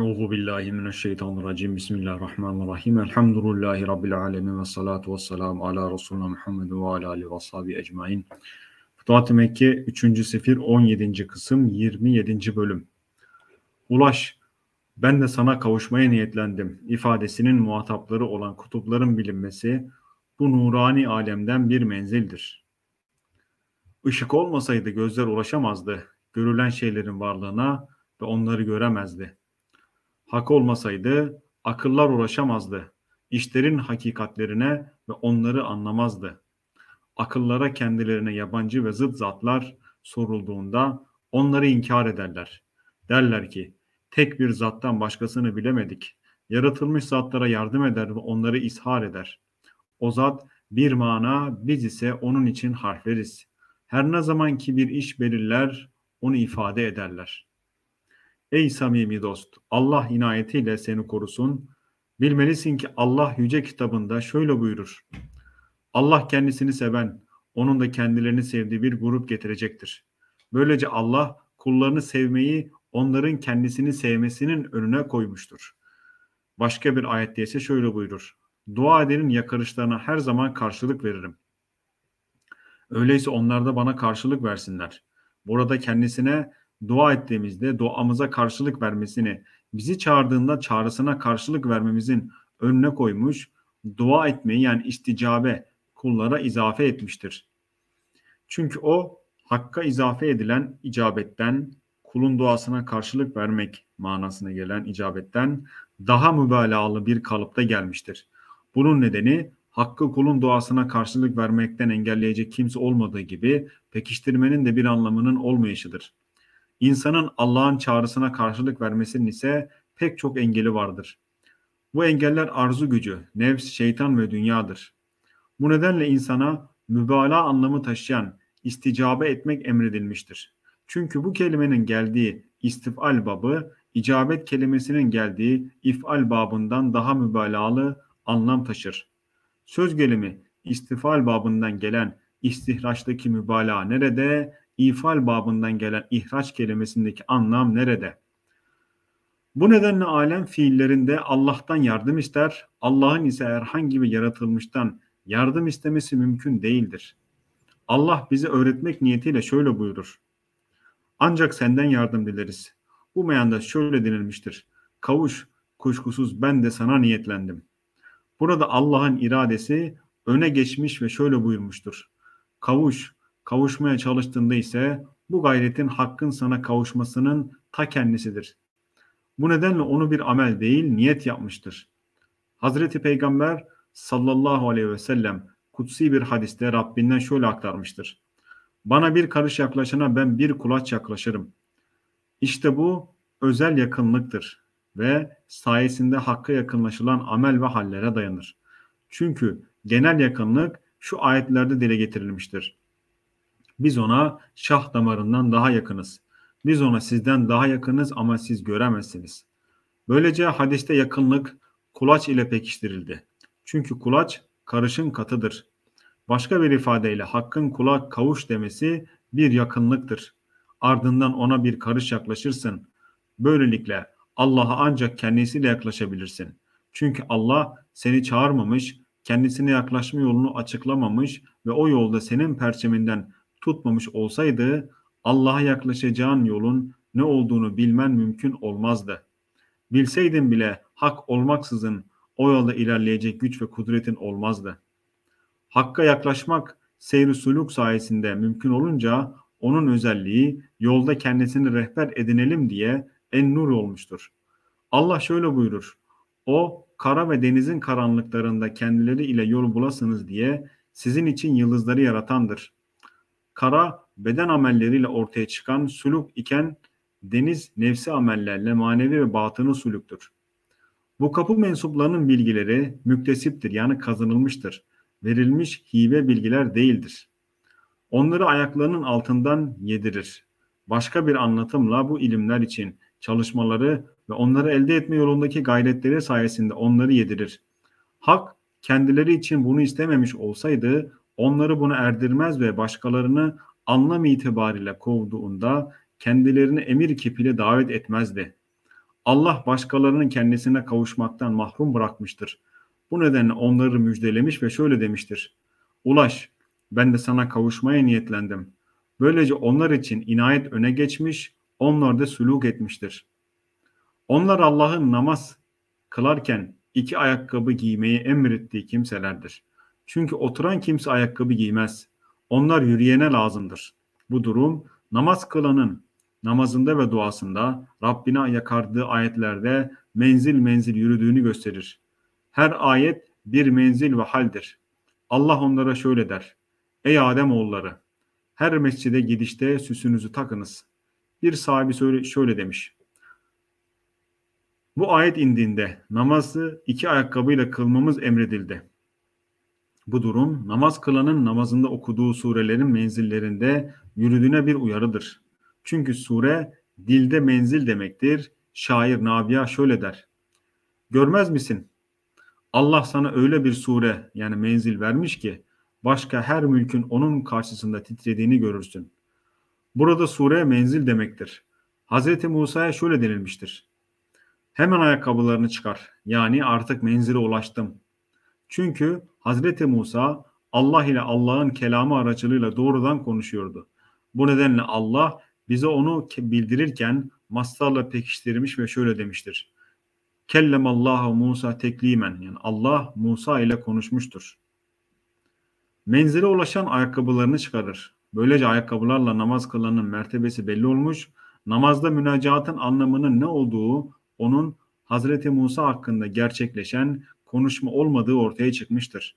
Euzu billahi mineşşeytanirracim. Bismillahirrahmanirrahim. Elhamdülillahi rabbil alamin ve salatu vesselam ala resulina Muhammed ve ala alihi ve sahbi ecmaîn. Futuhat-ı Mekke 3. sefir 17. kısım 27. bölüm. Ulaş ben de sana kavuşmaya niyetlendim ifadesinin muhatapları olan kutupların bilinmesi bu nurani alemden bir menzildir. Işık olmasaydı gözler ulaşamazdı görülen şeylerin varlığına ve onları göremezdi. Hak olmasaydı akıllar uğraşamazdı. İşlerin hakikatlerine ve onları anlamazdı. Akıllara kendilerine yabancı ve zıt zatlar sorulduğunda onları inkar ederler. Derler ki tek bir zattan başkasını bilemedik. Yaratılmış zatlara yardım eder ve onları ishar eder. O zat bir mana, biz ise onun için harfleriz. Her ne zaman ki bir iş belirler, onu ifade ederler. Ey samimi dost, Allah inayetiyle seni korusun. Bilmelisin ki Allah yüce kitabında şöyle buyurur. Allah kendisini seven, onun da kendilerini sevdiği bir grup getirecektir. Böylece Allah kullarını sevmeyi onların kendisini sevmesinin önüne koymuştur. Başka bir ayette ise şöyle buyurur. Dua edenin yakarışlarına her zaman karşılık veririm. Öyleyse onlar da bana karşılık versinler. Burada kendisine dua ettiğimizde duamıza karşılık vermesini, bizi çağırdığında çağrısına karşılık vermemizin önüne koymuş, dua etmeyi yani isticabe kullara izafe etmiştir. Çünkü o hakka izafe edilen icabetten, kulun duasına karşılık vermek manasına gelen icabetten daha mübalağalı bir kalıpta gelmiştir. Bunun nedeni hakkı kulun duasına karşılık vermekten engelleyecek kimse olmadığı gibi pekiştirmenin de bir anlamının olmayışıdır. İnsanın Allah'ın çağrısına karşılık vermesinin ise pek çok engeli vardır. Bu engeller arzu gücü, nefs, şeytan ve dünyadır. Bu nedenle insana mübalağa anlamı taşıyan isticabe etmek emredilmiştir. Çünkü bu kelimenin geldiği istifal babı, icabet kelimesinin geldiği ifal babından daha mübalağalı anlam taşır. Söz gelimi istifal babından gelen istihraçtaki mübalağa nerede, ifal babından gelen ihraç kelimesindeki anlam nerede? Bu nedenle alem fiillerinde Allah'tan yardım ister, Allah'ın ise herhangi bir yaratılmıştan yardım istemesi mümkün değildir. Allah bizi öğretmek niyetiyle şöyle buyurur. Ancak senden yardım dileriz. Bu meyanda şöyle denilmiştir. Kavuş, kuşkusuz ben de sana niyetlendim. Burada Allah'ın iradesi öne geçmiş ve şöyle buyurmuştur. Kavuş, Kavuşmaya çalıştığında ise bu gayretin hakkın sana kavuşmasının ta kendisidir. Bu nedenle onu bir amel değil niyet yapmıştır. Hazreti Peygamber sallallahu aleyhi ve sellem kutsi bir hadiste Rabbinden şöyle aktarmıştır. Bana bir karış yaklaşana ben bir kulaç yaklaşırım. İşte bu özel yakınlıktır ve sayesinde hakka yakınlaşılan amel ve hallere dayanır. Çünkü genel yakınlık şu ayetlerde dile getirilmiştir. Biz ona şah damarından daha yakınız. Biz ona sizden daha yakınız ama siz göremezsiniz. Böylece hadiste yakınlık kulaç ile pekiştirildi. Çünkü kulaç karışın katıdır. Başka bir ifadeyle hakkın kulak kavuş demesi bir yakınlıktır. Ardından ona bir karış yaklaşırsın. Böylelikle Allah'a ancak kendisiyle yaklaşabilirsin. Çünkü Allah seni çağırmamış, kendisine yaklaşma yolunu açıklamamış ve o yolda senin perçeminden tutmamış olsaydı Allah'a yaklaşacağın yolun ne olduğunu bilmen mümkün olmazdı. Bilseydin bile hak olmaksızın o yolda ilerleyecek güç ve kudretin olmazdı. Hakka yaklaşmak seyri suluk sayesinde mümkün olunca onun özelliği yolda kendisini rehber edinelim diye en nur olmuştur. Allah şöyle buyurur. O kara ve denizin karanlıklarında kendileri ile yol bulasınız diye sizin için yıldızları yaratandır kara beden amelleriyle ortaya çıkan suluk iken deniz nefsi amellerle manevi ve batını suluktur. Bu kapı mensuplarının bilgileri müktesiptir yani kazanılmıştır. Verilmiş hibe bilgiler değildir. Onları ayaklarının altından yedirir. Başka bir anlatımla bu ilimler için çalışmaları ve onları elde etme yolundaki gayretleri sayesinde onları yedirir. Hak kendileri için bunu istememiş olsaydı onları bunu erdirmez ve başkalarını anlam itibariyle kovduğunda kendilerini emir kipiyle davet etmezdi. Allah başkalarının kendisine kavuşmaktan mahrum bırakmıştır. Bu nedenle onları müjdelemiş ve şöyle demiştir. Ulaş, ben de sana kavuşmaya niyetlendim. Böylece onlar için inayet öne geçmiş, onlar da süluk etmiştir. Onlar Allah'ın namaz kılarken iki ayakkabı giymeyi emrettiği kimselerdir.'' Çünkü oturan kimse ayakkabı giymez. Onlar yürüyene lazımdır. Bu durum namaz kılanın namazında ve duasında Rabbine yakardığı ayetlerde menzil menzil yürüdüğünü gösterir. Her ayet bir menzil ve haldir. Allah onlara şöyle der. Ey Adem oğulları, her mescide gidişte süsünüzü takınız. Bir sahibi şöyle, demiş. Bu ayet indiğinde namazı iki ayakkabıyla kılmamız emredildi. Bu durum namaz kılanın namazında okuduğu surelerin menzillerinde yürüdüğüne bir uyarıdır. Çünkü sure dilde menzil demektir. Şair Nabiya şöyle der. Görmez misin? Allah sana öyle bir sure yani menzil vermiş ki başka her mülkün onun karşısında titrediğini görürsün. Burada sure menzil demektir. Hz. Musa'ya şöyle denilmiştir. Hemen ayakkabılarını çıkar. Yani artık menzile ulaştım. Çünkü Hazreti Musa Allah ile Allah'ın kelamı aracılığıyla doğrudan konuşuyordu. Bu nedenle Allah bize onu bildirirken masalla pekiştirmiş ve şöyle demiştir. Kellem Kellemallahu Musa teklimen yani Allah Musa ile konuşmuştur. Menzile ulaşan ayakkabılarını çıkarır. Böylece ayakkabılarla namaz kılanın mertebesi belli olmuş. Namazda münacatın anlamının ne olduğu onun Hazreti Musa hakkında gerçekleşen konuşma olmadığı ortaya çıkmıştır.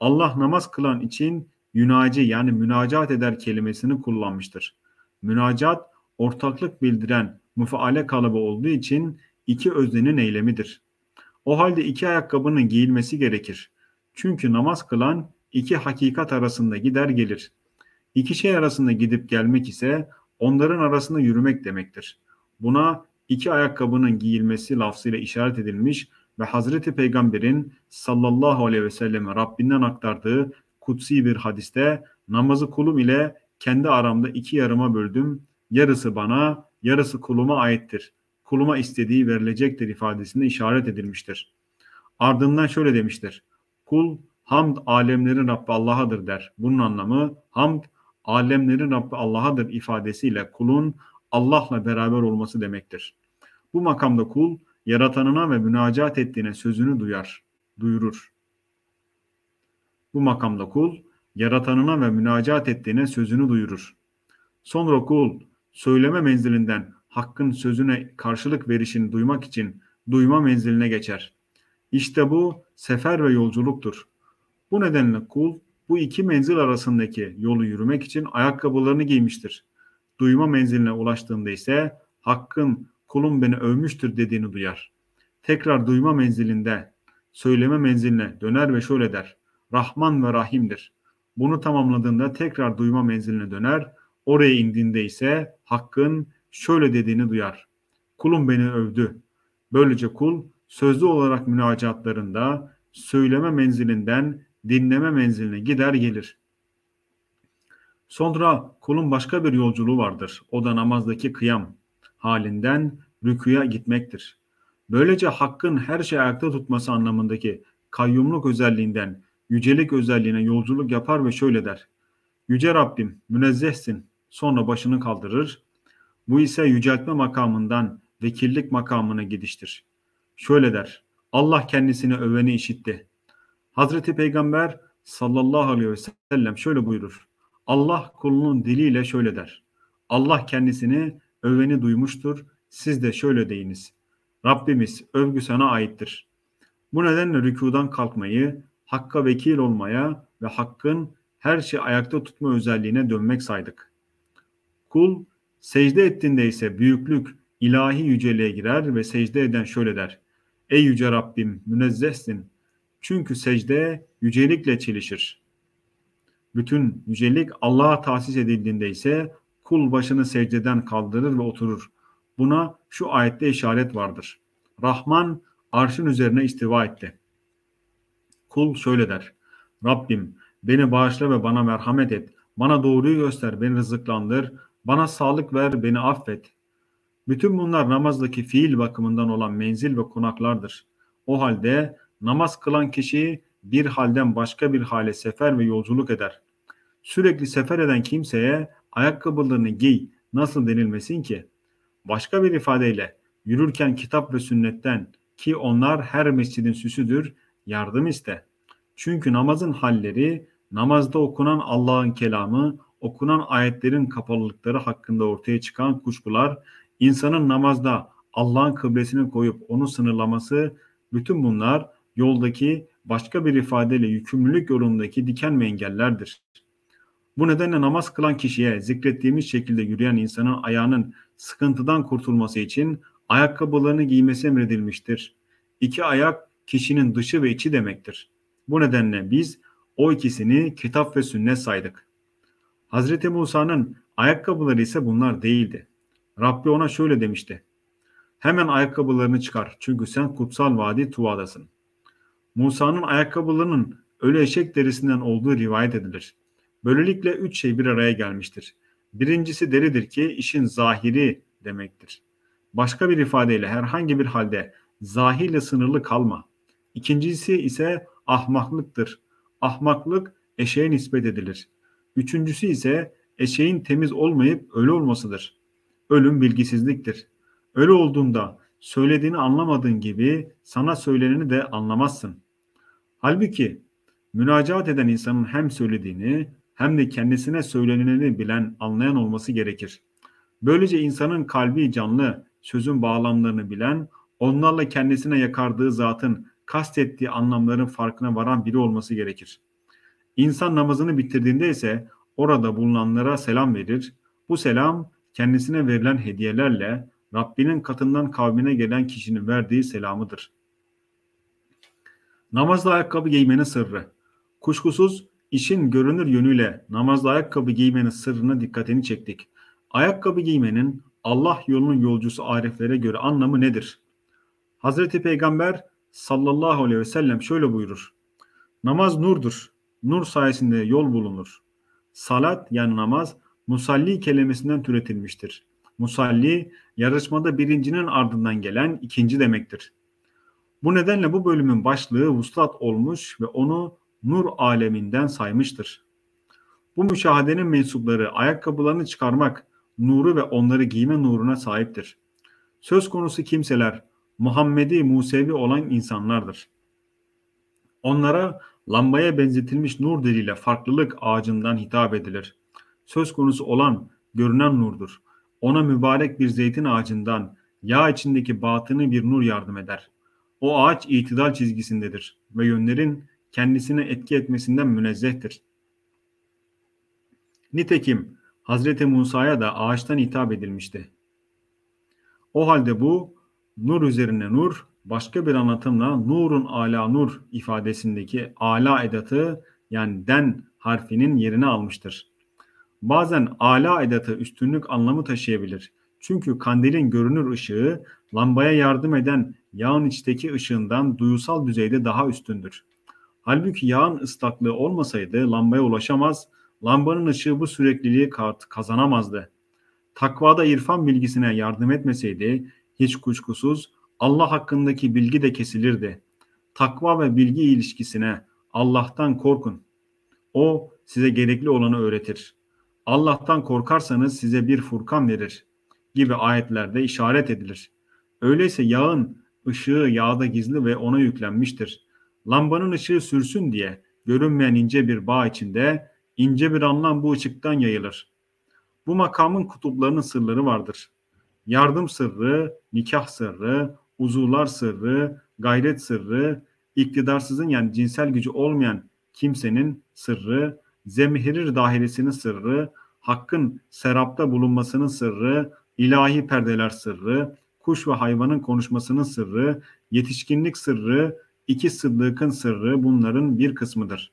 Allah namaz kılan için yünacı yani münacat eder kelimesini kullanmıştır. Münacat ortaklık bildiren müfaale kalıbı olduğu için iki öznenin eylemidir. O halde iki ayakkabının giyilmesi gerekir. Çünkü namaz kılan iki hakikat arasında gider gelir. İki şey arasında gidip gelmek ise onların arasında yürümek demektir. Buna iki ayakkabının giyilmesi lafzıyla işaret edilmiş ve Hazreti Peygamber'in sallallahu aleyhi ve selleme Rabbinden aktardığı kutsi bir hadiste namazı kulum ile kendi aramda iki yarıma böldüm. Yarısı bana, yarısı kuluma aittir. Kuluma istediği verilecektir ifadesinde işaret edilmiştir. Ardından şöyle demiştir. Kul hamd alemlerin Rabbi Allah'adır der. Bunun anlamı hamd alemlerin Rabbi Allah'adır ifadesiyle kulun Allah'la beraber olması demektir. Bu makamda kul yaratanına ve münacat ettiğine sözünü duyar, duyurur. Bu makamda kul, yaratanına ve münacat ettiğine sözünü duyurur. Sonra kul, söyleme menzilinden hakkın sözüne karşılık verişini duymak için duyma menziline geçer. İşte bu sefer ve yolculuktur. Bu nedenle kul bu iki menzil arasındaki yolu yürümek için ayakkabılarını giymiştir. Duyma menziline ulaştığında ise hakkın Kulum beni övmüştür dediğini duyar. Tekrar duyma menzilinde, söyleme menziline döner ve şöyle der. Rahman ve Rahim'dir. Bunu tamamladığında tekrar duyma menziline döner. Oraya indiğinde ise Hakk'ın şöyle dediğini duyar. Kulum beni övdü. Böylece kul sözlü olarak münacatlarında söyleme menzilinden dinleme menziline gider gelir. Sonra kulun başka bir yolculuğu vardır. O da namazdaki kıyam halinden rüküya gitmektir. Böylece hakkın her şeyi ayakta tutması anlamındaki kayyumluk özelliğinden yücelik özelliğine yolculuk yapar ve şöyle der. Yüce Rabbim münezzehsin sonra başını kaldırır. Bu ise yüceltme makamından vekillik makamına gidiştir. Şöyle der. Allah kendisini öveni işitti. Hazreti Peygamber sallallahu aleyhi ve sellem şöyle buyurur. Allah kulunun diliyle şöyle der. Allah kendisini öveni duymuştur siz de şöyle deyiniz. Rabbimiz övgü sana aittir. Bu nedenle rükudan kalkmayı, hakka vekil olmaya ve hakkın her şeyi ayakta tutma özelliğine dönmek saydık. Kul secde ettiğinde ise büyüklük ilahi yüceliğe girer ve secde eden şöyle der. Ey yüce Rabbim münezzehsin. Çünkü secde yücelikle çelişir. Bütün yücelik Allah'a tahsis edildiğinde ise kul başını secdeden kaldırır ve oturur. Buna şu ayette işaret vardır. Rahman arşın üzerine istiva etti. Kul şöyle der. Rabbim beni bağışla ve bana merhamet et. Bana doğruyu göster, beni rızıklandır. Bana sağlık ver, beni affet. Bütün bunlar namazdaki fiil bakımından olan menzil ve konaklardır. O halde namaz kılan kişi bir halden başka bir hale sefer ve yolculuk eder. Sürekli sefer eden kimseye ayakkabılarını giy nasıl denilmesin ki? Başka bir ifadeyle yürürken kitap ve sünnetten ki onlar her mescidin süsüdür yardım iste. Çünkü namazın halleri namazda okunan Allah'ın kelamı, okunan ayetlerin kapalılıkları hakkında ortaya çıkan kuşkular, insanın namazda Allah'ın kıblesini koyup onu sınırlaması, bütün bunlar yoldaki başka bir ifadeyle yükümlülük yolundaki diken ve engellerdir. Bu nedenle namaz kılan kişiye zikrettiğimiz şekilde yürüyen insanın ayağının sıkıntıdan kurtulması için ayakkabılarını giymesi emredilmiştir. İki ayak kişinin dışı ve içi demektir. Bu nedenle biz o ikisini kitap ve sünnet saydık. Hazreti Musa'nın ayakkabıları ise bunlar değildi. Rabbi ona şöyle demişti. Hemen ayakkabılarını çıkar çünkü sen kutsal vadi Tuva'dasın. Musa'nın ayakkabılarının ölü eşek derisinden olduğu rivayet edilir. Böylelikle üç şey bir araya gelmiştir. Birincisi delidir ki işin zahiri demektir. Başka bir ifadeyle herhangi bir halde zahirle sınırlı kalma. İkincisi ise ahmaklıktır. Ahmaklık eşeğe nispet edilir. Üçüncüsü ise eşeğin temiz olmayıp ölü olmasıdır. Ölüm bilgisizliktir. Ölü olduğunda söylediğini anlamadığın gibi sana söyleneni de anlamazsın. Halbuki münacaat eden insanın hem söylediğini hem de kendisine söyleneni bilen, anlayan olması gerekir. Böylece insanın kalbi canlı, sözün bağlamlarını bilen, onlarla kendisine yakardığı zatın kastettiği anlamların farkına varan biri olması gerekir. İnsan namazını bitirdiğinde ise orada bulunanlara selam verir. Bu selam kendisine verilen hediyelerle Rabbinin katından kavmine gelen kişinin verdiği selamıdır. Namazda ayakkabı giymenin sırrı. Kuşkusuz işin görünür yönüyle namazda ayakkabı giymenin sırrına dikkatini çektik. Ayakkabı giymenin Allah yolunun yolcusu ariflere göre anlamı nedir? Hazreti Peygamber sallallahu aleyhi ve sellem şöyle buyurur. Namaz nurdur. Nur sayesinde yol bulunur. Salat yani namaz musalli kelimesinden türetilmiştir. Musalli yarışmada birincinin ardından gelen ikinci demektir. Bu nedenle bu bölümün başlığı vuslat olmuş ve onu nur aleminden saymıştır. Bu müşahedenin mensupları ayakkabılarını çıkarmak nuru ve onları giyme nuruna sahiptir. Söz konusu kimseler Muhammedi Musevi olan insanlardır. Onlara lambaya benzetilmiş nur diliyle farklılık ağacından hitap edilir. Söz konusu olan görünen nurdur. Ona mübarek bir zeytin ağacından yağ içindeki batını bir nur yardım eder. O ağaç itidal çizgisindedir ve yönlerin kendisine etki etmesinden münezzehtir. Nitekim Hazreti Musa'ya da ağaçtan hitap edilmişti. O halde bu nur üzerine nur, başka bir anlatımla nurun ala nur ifadesindeki ala edatı yani den harfinin yerini almıştır. Bazen ala edatı üstünlük anlamı taşıyabilir. Çünkü kandilin görünür ışığı lambaya yardım eden yağın içteki ışığından duyusal düzeyde daha üstündür. Halbuki yağın ıslaklığı olmasaydı lambaya ulaşamaz, lambanın ışığı bu sürekliliği kazanamazdı. Takvada irfan bilgisine yardım etmeseydi hiç kuşkusuz Allah hakkındaki bilgi de kesilirdi. Takva ve bilgi ilişkisine Allah'tan korkun. O size gerekli olanı öğretir. Allah'tan korkarsanız size bir furkan verir gibi ayetlerde işaret edilir. Öyleyse yağın ışığı yağda gizli ve ona yüklenmiştir. Lambanın ışığı sürsün diye görünmeyen ince bir bağ içinde ince bir anlam bu ışıktan yayılır. Bu makamın kutuplarının sırları vardır. Yardım sırrı, nikah sırrı, uzuvlar sırrı, gayret sırrı, iktidarsızın yani cinsel gücü olmayan kimsenin sırrı, zemhirir dahilesinin sırrı, hakkın serapta bulunmasının sırrı, ilahi perdeler sırrı, kuş ve hayvanın konuşmasının sırrı, yetişkinlik sırrı, İki sıddıkın sırrı bunların bir kısmıdır.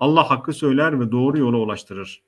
Allah hakkı söyler ve doğru yola ulaştırır.